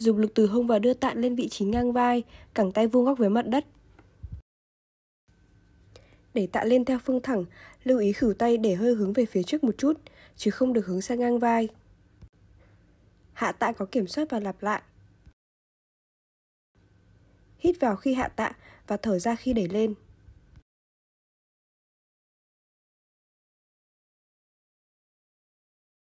dùng lực từ hông và đưa tạ lên vị trí ngang vai, cẳng tay vuông góc với mặt đất. Để tạ lên theo phương thẳng, lưu ý khử tay để hơi hướng về phía trước một chút, chứ không được hướng sang ngang vai. Hạ tạ có kiểm soát và lặp lại. Hít vào khi hạ tạ và thở ra khi đẩy lên.